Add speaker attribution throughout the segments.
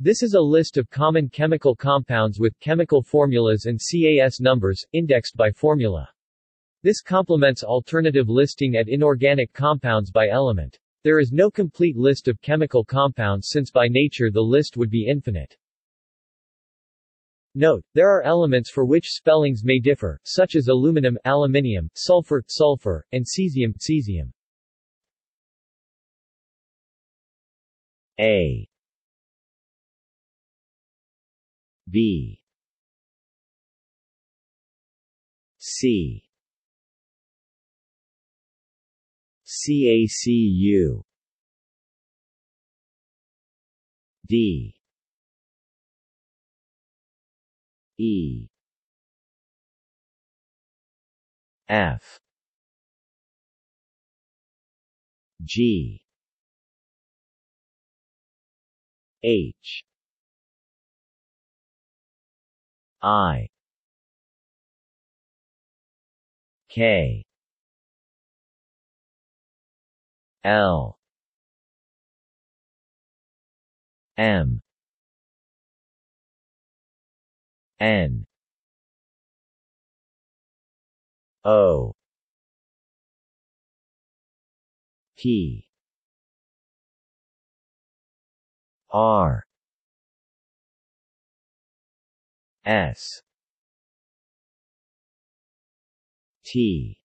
Speaker 1: This is a list of common chemical compounds with chemical formulas and CAS numbers, indexed by formula. This complements alternative listing at inorganic compounds by element. There is no complete list of chemical compounds since by nature the list would be infinite. Note, there are elements for which spellings may differ, such as aluminum, aluminium, sulfur, sulfur, and cesium, cesium.
Speaker 2: A B C CACU D E F G H I K L M N O P R S T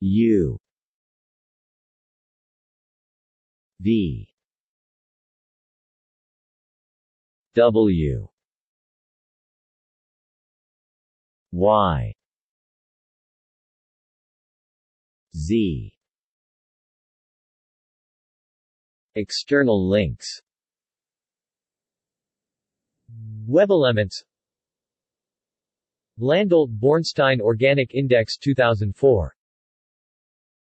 Speaker 2: U V W Y Z
Speaker 1: External links Web elements Landolt-Bornstein Organic Index 2004